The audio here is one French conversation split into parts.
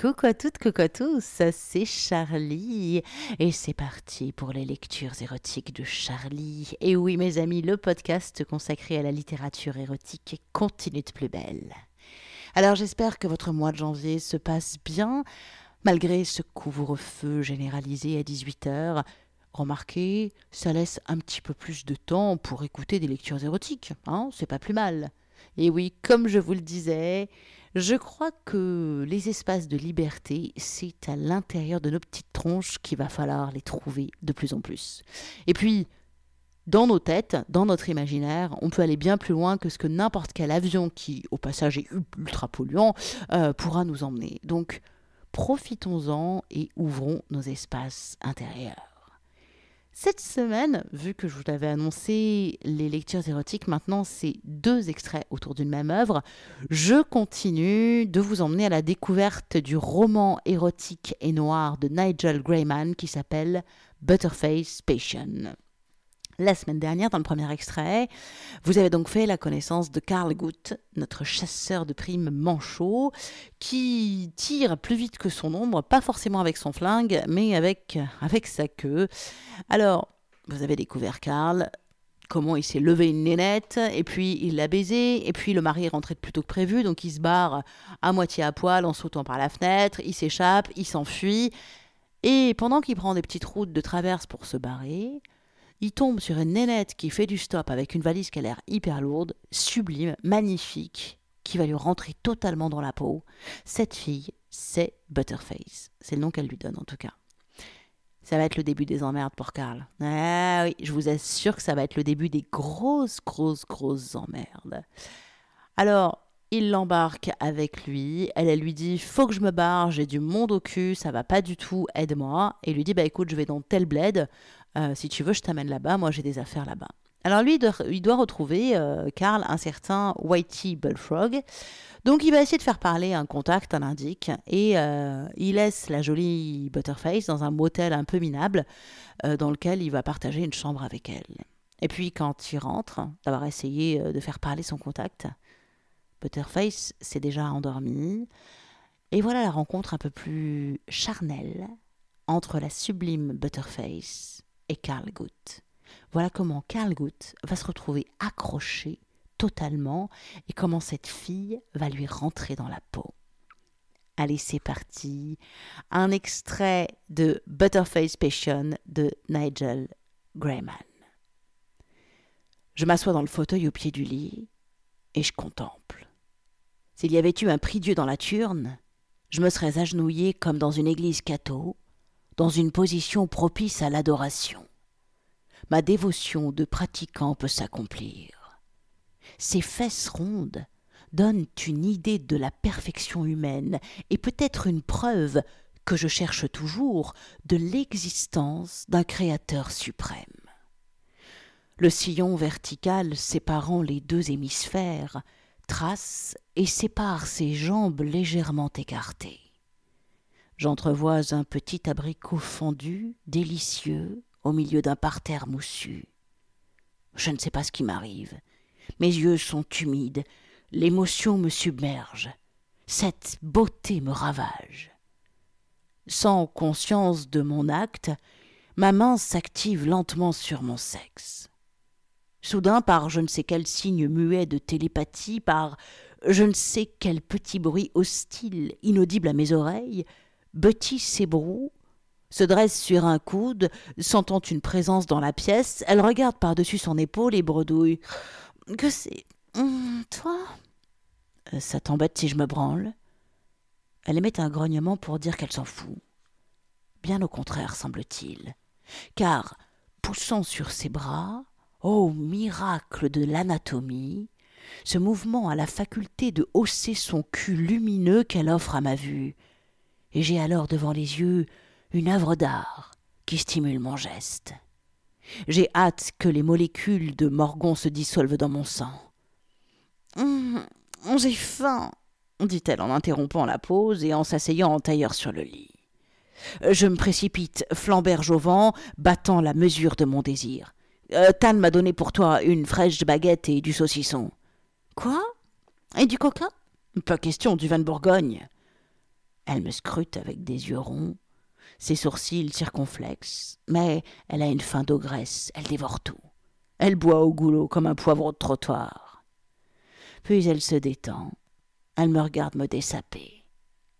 Coucou à toutes, coucou à tous, c'est Charlie et c'est parti pour les lectures érotiques de Charlie. Et oui mes amis, le podcast consacré à la littérature érotique continue de plus belle. Alors j'espère que votre mois de janvier se passe bien, malgré ce couvre-feu généralisé à 18h. Remarquez, ça laisse un petit peu plus de temps pour écouter des lectures érotiques, hein, c'est pas plus mal. Et oui, comme je vous le disais, je crois que les espaces de liberté, c'est à l'intérieur de nos petites tronches qu'il va falloir les trouver de plus en plus. Et puis, dans nos têtes, dans notre imaginaire, on peut aller bien plus loin que ce que n'importe quel avion, qui au passage est ultra polluant, euh, pourra nous emmener. Donc, profitons-en et ouvrons nos espaces intérieurs. Cette semaine, vu que je vous l'avais annoncé, les lectures érotiques, maintenant c'est deux extraits autour d'une même œuvre, je continue de vous emmener à la découverte du roman érotique et noir de Nigel Grayman qui s'appelle Butterface Passion la semaine dernière dans le premier extrait. Vous avez donc fait la connaissance de Karl Guth, notre chasseur de primes manchot, qui tire plus vite que son ombre, pas forcément avec son flingue, mais avec, avec sa queue. Alors, vous avez découvert Karl, comment il s'est levé une nénette, et puis il l'a baisé, et puis le mari est rentré plus tôt que prévu, donc il se barre à moitié à poil en sautant par la fenêtre, il s'échappe, il s'enfuit, et pendant qu'il prend des petites routes de traverse pour se barrer, il tombe sur une nénette qui fait du stop avec une valise qui a l'air hyper lourde, sublime, magnifique, qui va lui rentrer totalement dans la peau. Cette fille, c'est Butterface. C'est le nom qu'elle lui donne en tout cas. Ça va être le début des emmerdes pour Karl. Ah oui, je vous assure que ça va être le début des grosses, grosses, grosses emmerdes. Alors, il l'embarque avec lui. Elle, lui dit Faut que je me barre, j'ai du monde au cul, ça va pas du tout, aide-moi. Et lui dit Bah écoute, je vais dans tel bled, euh, si tu veux, je t'amène là-bas, moi j'ai des affaires là-bas. Alors lui, il doit, retrouver, euh, Karl, un certain Whitey Bullfrog. Donc il va essayer de faire parler un contact, un indique, et euh, il laisse la jolie Butterface dans un motel un peu minable, dans lequel il va partager une chambre avec elle. Et puis quand il rentre, d'avoir essayé de faire parler son contact, Butterface s'est déjà endormie. Et voilà la rencontre un peu plus charnelle entre la sublime Butterface et Carl Guth. Voilà comment Carl Guth va se retrouver accroché totalement et comment cette fille va lui rentrer dans la peau. Allez, c'est parti. Un extrait de Butterface Passion de Nigel Grayman. Je m'assois dans le fauteuil au pied du lit et je contemple. S'il y avait eu un prie-dieu dans la turne, je me serais agenouillé comme dans une église catho dans une position propice à l'adoration. Ma dévotion de pratiquant peut s'accomplir. Ces fesses rondes donnent une idée de la perfection humaine et peut-être une preuve que je cherche toujours de l'existence d'un Créateur suprême. Le sillon vertical séparant les deux hémisphères trace et sépare ses jambes légèrement écartées j'entrevois un petit abricot fendu, délicieux, au milieu d'un parterre moussu. Je ne sais pas ce qui m'arrive. Mes yeux sont humides, l'émotion me submerge, cette beauté me ravage. Sans conscience de mon acte, ma main s'active lentement sur mon sexe. Soudain, par je ne sais quel signe muet de télépathie, par je ne sais quel petit bruit hostile, inaudible à mes oreilles, Betty s'ébroue, se dresse sur un coude, sentant une présence dans la pièce, elle regarde par-dessus son épaule et bredouille. Que c'est hum, Toi euh, Ça t'embête si je me branle Elle émet un grognement pour dire qu'elle s'en fout. Bien au contraire, semble-t-il. Car, poussant sur ses bras, ô miracle de l'anatomie, ce mouvement a la faculté de hausser son cul lumineux qu'elle offre à ma vue et j'ai alors devant les yeux une œuvre d'art qui stimule mon geste. J'ai hâte que les molécules de Morgon se dissolvent dans mon sang. On hum, j'ai faim, dit-elle en interrompant la pause et en s'asseyant en tailleur sur le lit. Je me précipite, flamberge au vent, battant la mesure de mon désir. Euh, Tan m'a donné pour toi une fraîche baguette et du saucisson. Quoi Et du coca Pas question, du vin de Bourgogne. Elle me scrute avec des yeux ronds, ses sourcils circonflexes, mais elle a une faim d'ogresse, elle dévore tout. Elle boit au goulot comme un poivron de trottoir. Puis elle se détend, elle me regarde me dessaper.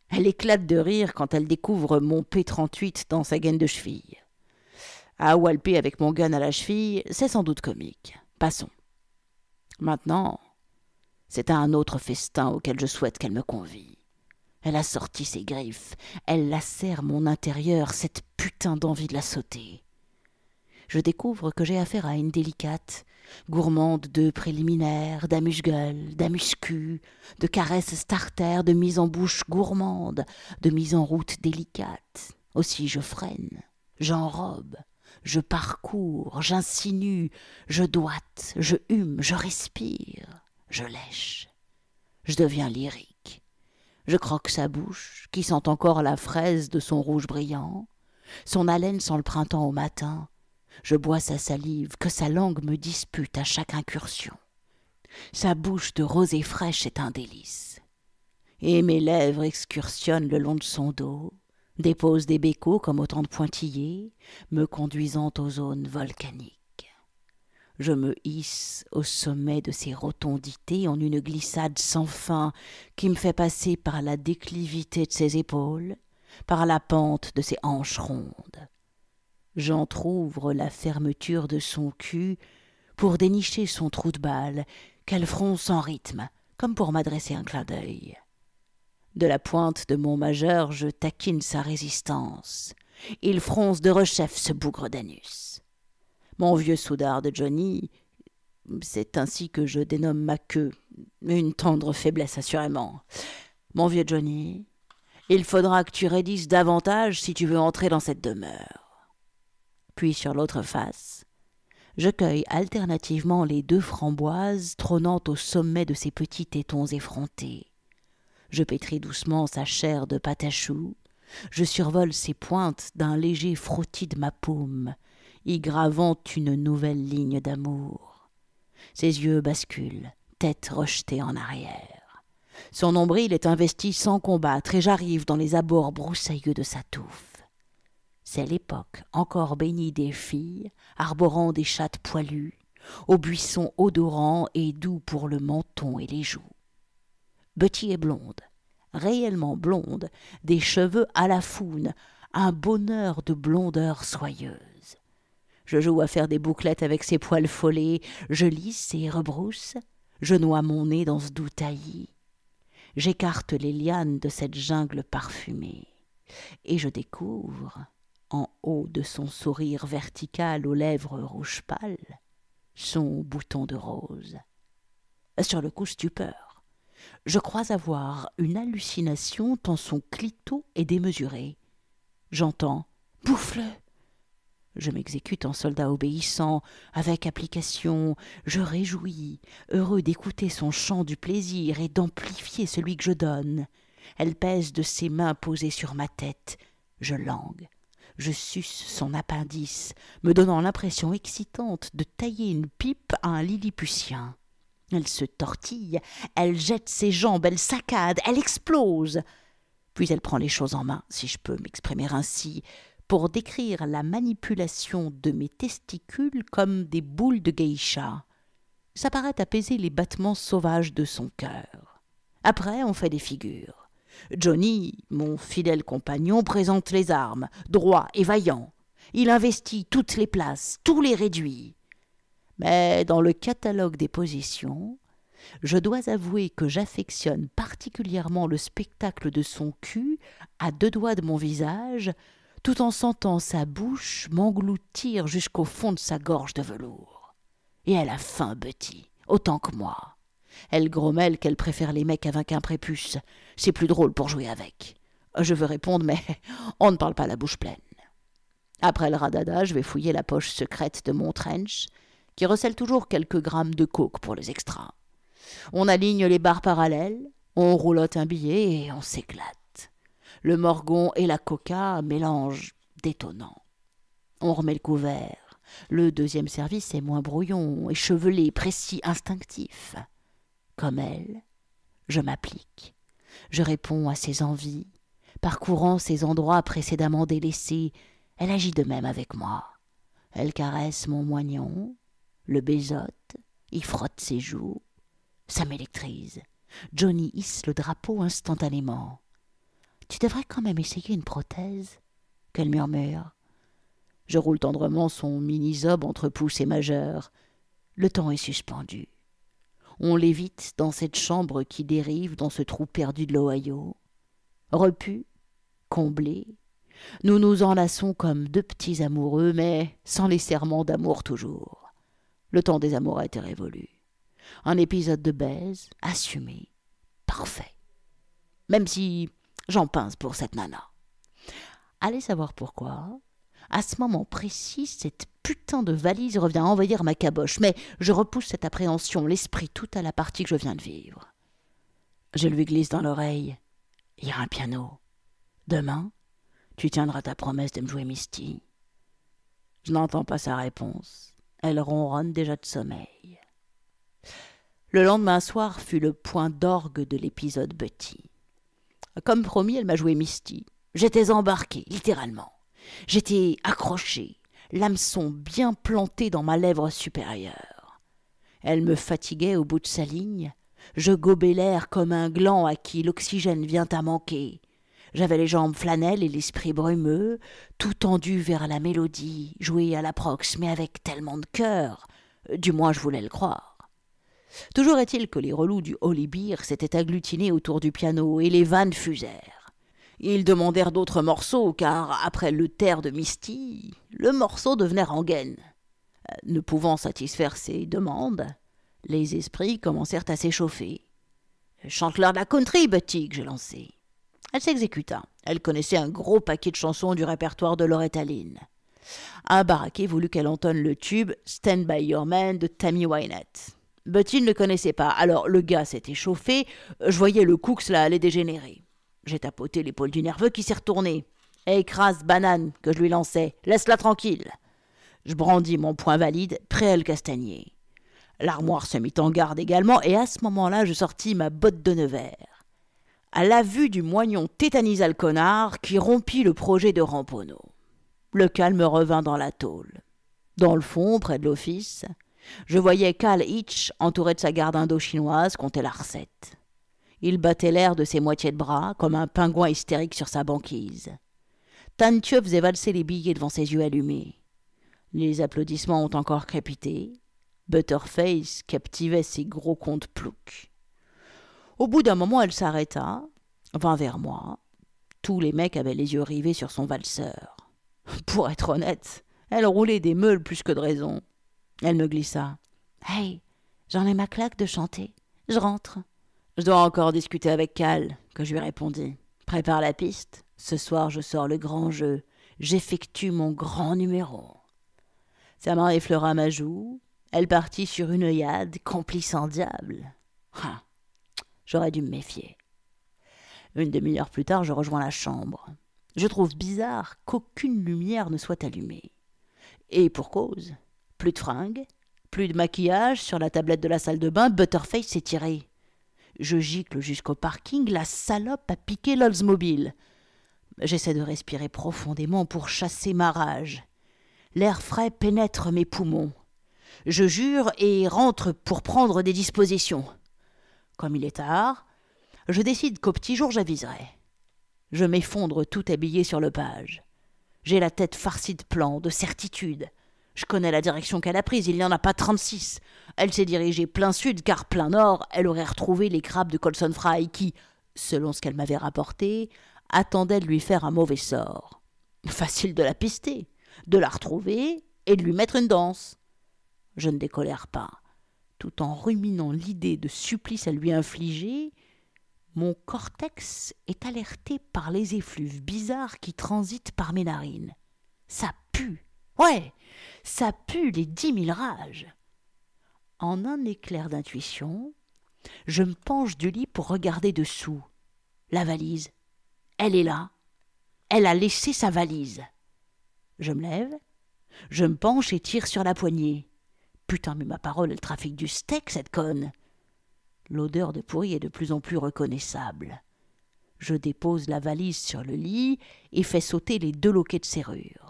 Elle éclate de rire quand elle découvre mon P38 dans sa gaine de cheville. À walper avec mon gun à la cheville, c'est sans doute comique. Passons. Maintenant, c'est à un autre festin auquel je souhaite qu'elle me convie. Elle a sorti ses griffes, elle lacère mon intérieur, cette putain d'envie de la sauter. Je découvre que j'ai affaire à une délicate, gourmande de préliminaires, d'amuse-gueule, damuse de caresses starter, de mise en bouche gourmande, de mise en route délicate. Aussi je freine, j'enrobe, je parcours, j'insinue, je doite, je hume, je respire, je lèche. Je deviens lyrique. Je croque sa bouche, qui sent encore la fraise de son rouge brillant. Son haleine sent le printemps au matin. Je bois sa salive, que sa langue me dispute à chaque incursion. Sa bouche de rosée fraîche est un délice. Et mes lèvres excursionnent le long de son dos, déposent des bécots comme autant de pointillés, me conduisant aux zones volcaniques. Je me hisse au sommet de ses rotondités en une glissade sans fin qui me fait passer par la déclivité de ses épaules, par la pente de ses hanches rondes. J'entr'ouvre la fermeture de son cul pour dénicher son trou de balle qu'elle fronce en rythme, comme pour m'adresser un clin d'œil. De la pointe de mon majeur, je taquine sa résistance. Il fronce de rechef ce bougre d'anus. Mon vieux soudard de Johnny, c'est ainsi que je dénomme ma queue, une tendre faiblesse assurément. Mon vieux Johnny, il faudra que tu raidisses davantage si tu veux entrer dans cette demeure. Puis sur l'autre face, je cueille alternativement les deux framboises trônant au sommet de ses petits tétons effrontés. Je pétris doucement sa chair de choux, je survole ses pointes d'un léger frottis de ma paume, y gravant une nouvelle ligne d'amour. Ses yeux basculent, tête rejetée en arrière. Son nombril est investi sans combattre et j'arrive dans les abords broussailleux de sa touffe. C'est l'époque encore bénie des filles, arborant des chattes poilues, aux buissons odorants et doux pour le menton et les joues. Betty est blonde, réellement blonde, des cheveux à la foune, un bonheur de blondeur soyeuse je joue à faire des bouclettes avec ses poils follets, je lisse et rebrousse. je noie mon nez dans ce doux taillis, j'écarte les lianes de cette jungle parfumée, et je découvre, en haut de son sourire vertical aux lèvres rouges pâles, son bouton de rose. Sur le coup, stupeur. Je crois avoir une hallucination tant son clito est démesuré. J'entends bouffle. Je m'exécute en soldat obéissant, avec application, je réjouis, heureux d'écouter son chant du plaisir et d'amplifier celui que je donne. Elle pèse de ses mains posées sur ma tête, je langue, je suce son appendice, me donnant l'impression excitante de tailler une pipe à un lilliputien. Elle se tortille, elle jette ses jambes, elle saccade, elle explose. Puis elle prend les choses en main, si je peux m'exprimer ainsi, pour décrire la manipulation de mes testicules comme des boules de geisha. Ça paraît apaiser les battements sauvages de son cœur. Après, on fait des figures. Johnny, mon fidèle compagnon, présente les armes, droit et vaillant. Il investit toutes les places, tous les réduits. Mais dans le catalogue des positions, je dois avouer que j'affectionne particulièrement le spectacle de son cul, à deux doigts de mon visage, tout en sentant sa bouche m'engloutir jusqu'au fond de sa gorge de velours. Et elle a faim, Betty, autant que moi. Elle grommelle qu'elle préfère les mecs avec un prépuce. C'est plus drôle pour jouer avec. Je veux répondre, mais on ne parle pas la bouche pleine. Après le radada, je vais fouiller la poche secrète de mon trench, qui recèle toujours quelques grammes de coke pour les extras. On aligne les barres parallèles, on roulotte un billet et on s'éclate. Le morgon et la coca, mélange détonnant. On remet le couvert. Le deuxième service est moins brouillon, échevelé, précis, instinctif. Comme elle, je m'applique. Je réponds à ses envies. Parcourant ses endroits précédemment délaissés, elle agit de même avec moi. Elle caresse mon moignon, le baisote, y frotte ses joues. Ça m'électrise. Johnny hisse le drapeau instantanément. Tu devrais quand même essayer une prothèse. Qu'elle murmure. Je roule tendrement son minisobe entre pouce et majeur. Le temps est suspendu. On l'évite dans cette chambre qui dérive dans ce trou perdu de l'Ohio. Repu, comblé, nous nous enlaçons comme deux petits amoureux, mais sans les serments d'amour toujours. Le temps des amours a été révolu. Un épisode de baise assumé, parfait. Même si J'en pince pour cette nana. Allez savoir pourquoi. À ce moment précis, cette putain de valise revient envahir ma caboche, mais je repousse cette appréhension, l'esprit tout à la partie que je viens de vivre. Je lui glisse dans l'oreille. Il y a un piano. Demain, tu tiendras ta promesse de me jouer Misty. Je n'entends pas sa réponse. Elle ronronne déjà de sommeil. Le lendemain soir fut le point d'orgue de l'épisode Betty. Comme promis, elle m'a joué Misty. J'étais embarqué, littéralement. J'étais accroché, l'hameçon bien planté dans ma lèvre supérieure. Elle me fatiguait au bout de sa ligne. Je gobais l'air comme un gland à qui l'oxygène vient à manquer. J'avais les jambes flanelles et l'esprit brumeux, tout tendu vers la mélodie, jouée à la prox, mais avec tellement de cœur. Du moins, je voulais le croire. Toujours est-il que les relous du Holy s'étaient agglutinés autour du piano et les vannes fusèrent. Ils demandèrent d'autres morceaux, car après le terre de Misty, le morceau devenait gaine. Euh, ne pouvant satisfaire ces demandes, les esprits commencèrent à s'échauffer. Chante-leur la country, boutique je lancé. Elle s'exécuta. Elle connaissait un gros paquet de chansons du répertoire de Loretta Lynn. Un baraquet voulut qu'elle entonne le tube Stand by Your Man de Tammy Wynette. But ne connaissait pas. Alors le gars s'était chauffé, je voyais le coup que cela allait dégénérer. J'ai tapoté l'épaule du nerveux qui s'est retourné. Écrase eh, banane que je lui lançais, laisse-la tranquille. Je brandis mon poing valide, prêt à le castagner. L'armoire se mit en garde également, et à ce moment-là, je sortis ma botte de Nevers. À la vue du moignon tétanisa le connard qui rompit le projet de Ramponneau. Le calme revint dans la tôle. Dans le fond, près de l'office, je voyais Cal Hitch entouré de sa garde indo-chinoise compter la recette. Il battait l'air de ses moitiés de bras comme un pingouin hystérique sur sa banquise. Tieu faisait valser les billets devant ses yeux allumés. Les applaudissements ont encore crépité. Butterface captivait ses gros comptes ploucs. Au bout d'un moment, elle s'arrêta, vint vers moi. Tous les mecs avaient les yeux rivés sur son valseur. Pour être honnête, elle roulait des meules plus que de raison. Elle me glissa. Hey, j'en ai ma claque de chanter. Je rentre. Je dois encore discuter avec Cal, que je lui répondis. Prépare la piste. Ce soir, je sors le grand jeu. J'effectue mon grand numéro. Sa main effleura ma joue. Elle partit sur une œillade, complice en diable. Ah, J'aurais dû me méfier. Une demi-heure plus tard, je rejoins la chambre. Je trouve bizarre qu'aucune lumière ne soit allumée. Et pour cause, plus de fringues, plus de maquillage, sur la tablette de la salle de bain, Butterface s'est tiré. Je gicle jusqu'au parking, la salope a piqué l'Oldsmobile. J'essaie de respirer profondément pour chasser ma rage. L'air frais pénètre mes poumons. Je jure et rentre pour prendre des dispositions. Comme il est tard, je décide qu'au petit jour j'aviserai. Je m'effondre tout habillé sur le page. J'ai la tête farcie de plans, de certitude. Je connais la direction qu'elle a prise, il n'y en a pas 36. Elle s'est dirigée plein sud, car plein nord, elle aurait retrouvé les crabes de Colson Fry qui, selon ce qu'elle m'avait rapporté, attendaient de lui faire un mauvais sort. Facile de la pister, de la retrouver et de lui mettre une danse. Je ne décolère pas. Tout en ruminant l'idée de supplice à lui infliger, mon cortex est alerté par les effluves bizarres qui transitent par mes narines. Ça pue. Ouais, ça pue les dix mille rages. En un éclair d'intuition, je me penche du lit pour regarder dessous. La valise. Elle est là. Elle a laissé sa valise. Je me lève, je me penche et tire sur la poignée. Putain, mais ma parole, elle trafique du steak, cette conne. L'odeur de pourri est de plus en plus reconnaissable. Je dépose la valise sur le lit et fais sauter les deux loquets de serrure.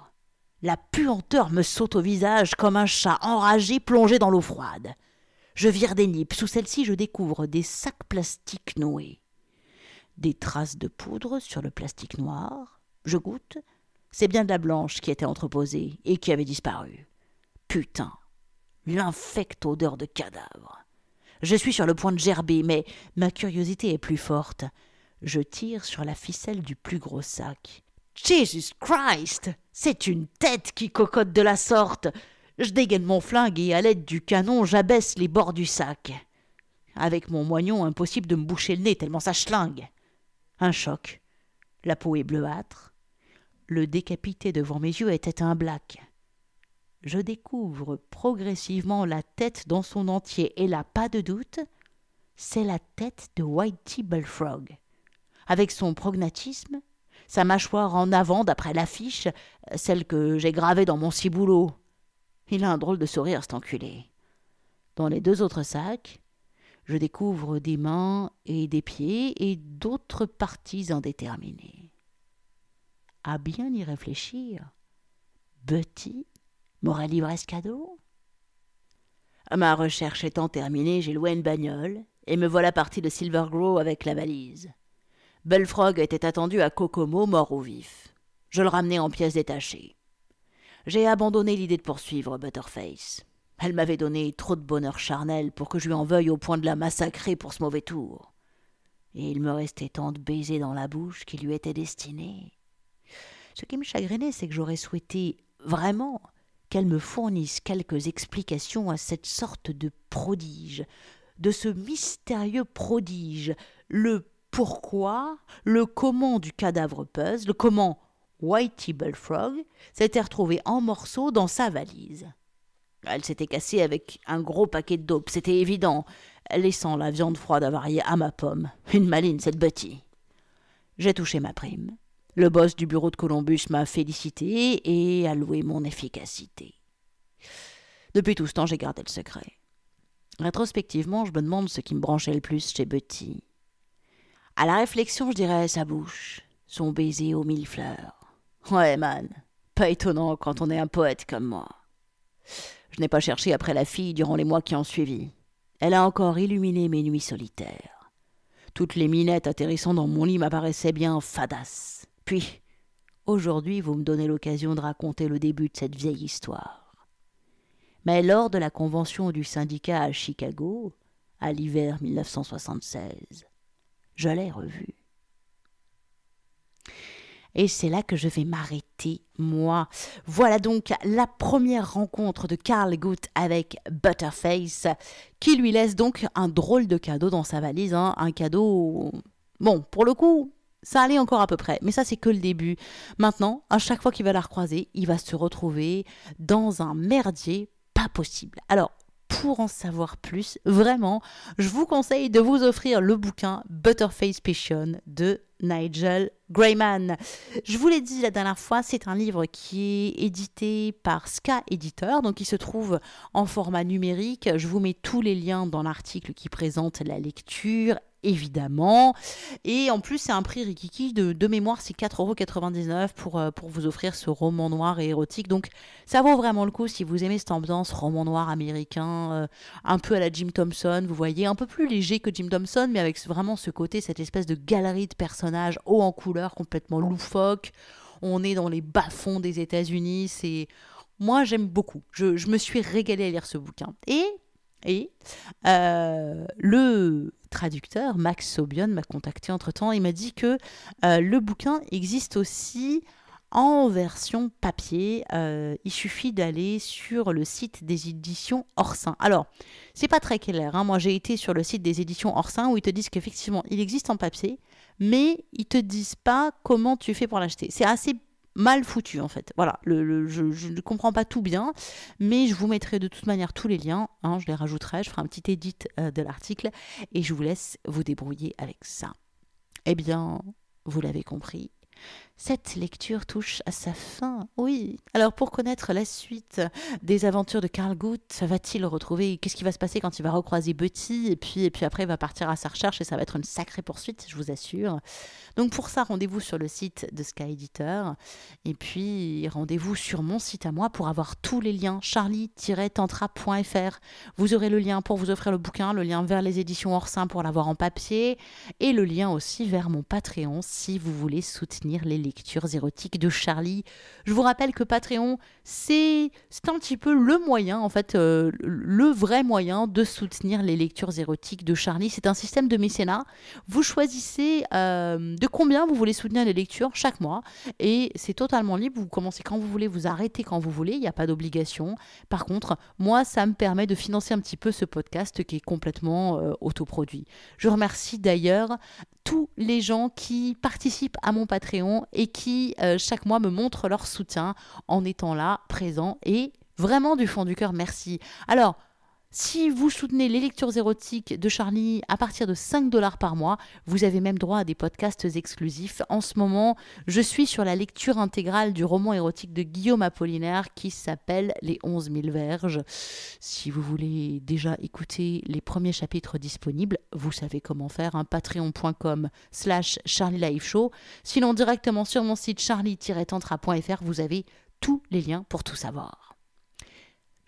La puanteur me saute au visage comme un chat enragé plongé dans l'eau froide. Je vire des nippes. Sous celle-ci, je découvre des sacs plastiques noués. Des traces de poudre sur le plastique noir. Je goûte. C'est bien de la blanche qui était entreposée et qui avait disparu. Putain L'infecte odeur de cadavre. Je suis sur le point de gerber, mais ma curiosité est plus forte. Je tire sur la ficelle du plus gros sac. Jesus Christ C'est une tête qui cocotte de la sorte Je dégaine mon flingue et à l'aide du canon, j'abaisse les bords du sac. Avec mon moignon, impossible de me boucher le nez tellement ça chlingue. Un choc. La peau est bleuâtre. Le décapité devant mes yeux était un black. Je découvre progressivement la tête dans son entier et là, pas de doute, c'est la tête de Whitey Bullfrog. Avec son prognatisme, sa mâchoire en avant d'après l'affiche, euh, celle que j'ai gravée dans mon ciboulot. Il a un drôle de sourire, cet Dans les deux autres sacs, je découvre des mains et des pieds et d'autres parties indéterminées. À bien y réfléchir, Betty m'aurait livré ce cadeau Ma recherche étant terminée, j'ai loué une bagnole et me voilà parti de Silver Grove avec la valise. Bellefrog était attendu à Kokomo, mort ou vif. Je le ramenais en pièces détachées. J'ai abandonné l'idée de poursuivre Butterface. Elle m'avait donné trop de bonheur charnel pour que je lui en veuille au point de la massacrer pour ce mauvais tour. Et il me restait tant de baisers dans la bouche qui lui étaient destinés. Ce qui me chagrinait, c'est que j'aurais souhaité vraiment qu'elle me fournisse quelques explications à cette sorte de prodige, de ce mystérieux prodige, le pourquoi, le comment du cadavre Puzz, le comment Whitey Bullfrog s'était retrouvé en morceaux dans sa valise. Elle s'était cassée avec un gros paquet de dope, c'était évident, laissant la viande froide avariée à ma pomme. Une maline, cette Betty J'ai touché ma prime. Le boss du bureau de Columbus m'a félicité et a loué mon efficacité. Depuis tout ce temps, j'ai gardé le secret. Rétrospectivement, je me demande ce qui me branchait le plus chez Betty. À la réflexion, je dirais sa bouche, son baiser aux mille fleurs. Ouais, man, pas étonnant quand on est un poète comme moi. Je n'ai pas cherché après la fille durant les mois qui ont suivi. Elle a encore illuminé mes nuits solitaires. Toutes les minettes atterrissant dans mon lit m'apparaissaient bien fadas. Puis, aujourd'hui, vous me donnez l'occasion de raconter le début de cette vieille histoire. Mais lors de la convention du syndicat à Chicago, à l'hiver 1976, je l'ai revu. Et c'est là que je vais m'arrêter, moi. Voilà donc la première rencontre de Carl Guth avec Butterface, qui lui laisse donc un drôle de cadeau dans sa valise. Hein. Un cadeau. Bon, pour le coup, ça allait encore à peu près, mais ça c'est que le début. Maintenant, à chaque fois qu'il va la recroiser, il va se retrouver dans un merdier pas possible. Alors, pour en savoir plus, vraiment, je vous conseille de vous offrir le bouquin Butterface Passion de Nigel Grayman. Je vous l'ai dit la dernière fois, c'est un livre qui est édité par Ska Editor, donc il se trouve en format numérique. Je vous mets tous les liens dans l'article qui présente la lecture évidemment. Et en plus, c'est un prix Rikiki de, mémoire, c'est 4,99€ pour, euh, pour vous offrir ce roman noir et érotique. Donc, ça vaut vraiment le coup si vous aimez cette ambiance roman noir américain, euh, un peu à la Jim Thompson, vous voyez, un peu plus léger que Jim Thompson, mais avec vraiment ce côté, cette espèce de galerie de personnages haut en couleur, complètement loufoque. On est dans les bas-fonds des États-Unis, c'est. Moi, j'aime beaucoup. Je, je, me suis régalée à lire ce bouquin. Et et euh, le traducteur, Max Sobion, m'a contacté entre-temps. Il m'a dit que euh, le bouquin existe aussi en version papier. Euh, il suffit d'aller sur le site des éditions Orsin. Alors, c'est pas très clair. Hein. Moi, j'ai été sur le site des éditions Orsin où ils te disent qu'effectivement, il existe en papier, mais ils te disent pas comment tu fais pour l'acheter. C'est assez mal foutu en fait. Voilà, je, ne comprends pas tout bien, mais je vous mettrai de toute manière tous les liens, hein, je les rajouterai, je ferai un petit edit euh, de l'article et je vous laisse vous débrouiller avec ça. Eh bien, vous l'avez compris, cette lecture touche à sa fin, oui. Alors pour connaître la suite des aventures de Karl Guth, va-t-il retrouver Qu'est-ce qui va se passer quand il va recroiser Betty Et puis, et puis après, il va partir à sa recherche et ça va être une sacrée poursuite, je vous assure. Donc pour ça, rendez-vous sur le site de Sky Editor. Et puis rendez-vous sur mon site à moi pour avoir tous les liens. charlie-tantra.fr. Vous aurez le lien pour vous offrir le bouquin, le lien vers les éditions Orsin pour l'avoir en papier et le lien aussi vers mon Patreon si vous voulez soutenir les lectures érotiques de Charlie. Je vous rappelle que Patreon, c'est un petit peu le moyen, en fait, euh, le vrai moyen de soutenir les lectures érotiques de Charlie. C'est un système de mécénat. Vous choisissez euh, de combien vous voulez soutenir les lectures chaque mois et c'est totalement libre. Vous commencez quand vous voulez, vous arrêtez quand vous voulez, il n'y a pas d'obligation. Par contre, moi, ça me permet de financer un petit peu ce podcast qui est complètement euh, autoproduit. Je remercie d'ailleurs tous les gens qui participent à mon Patreon et qui euh, chaque mois me montrent leur soutien en étant là, présent et vraiment du fond du cœur, merci. Alors, si vous soutenez les lectures érotiques de Charlie à partir de 5 dollars par mois, vous avez même droit à des podcasts exclusifs. En ce moment, je suis sur la lecture intégrale du roman érotique de Guillaume Apollinaire qui s'appelle Les 11 000 verges. Si vous voulez déjà écouter les premiers chapitres disponibles, vous savez comment faire. un hein, Patreon.com slash Charlie Sinon, directement sur mon site charlie-tantra.fr, vous avez tous les liens pour tout savoir.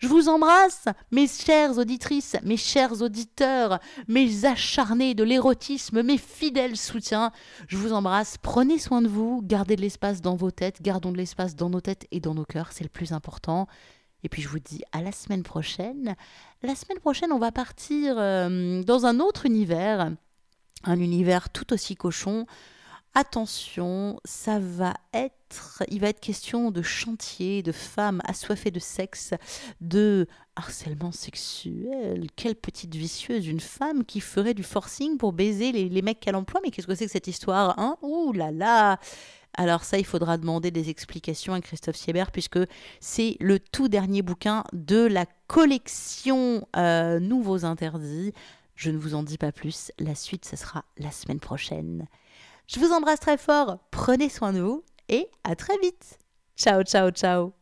Je vous embrasse, mes chères auditrices, mes chers auditeurs, mes acharnés de l'érotisme, mes fidèles soutiens. Je vous embrasse, prenez soin de vous, gardez de l'espace dans vos têtes, gardons de l'espace dans nos têtes et dans nos cœurs, c'est le plus important. Et puis je vous dis à la semaine prochaine. La semaine prochaine, on va partir euh, dans un autre univers, un univers tout aussi cochon. Attention, ça va être, il va être question de chantier, de femmes assoiffées de sexe, de harcèlement sexuel. Quelle petite vicieuse, une femme qui ferait du forcing pour baiser les, mecs qu'elle emploie. Mais qu'est-ce que c'est que cette histoire hein là là alors ça, il faudra demander des explications à Christophe Siebert puisque c'est le tout dernier bouquin de la collection euh, Nouveaux Interdits. Je ne vous en dis pas plus. La suite, ce sera la semaine prochaine. Je vous embrasse très fort, prenez soin de vous et à très vite. Ciao, ciao, ciao.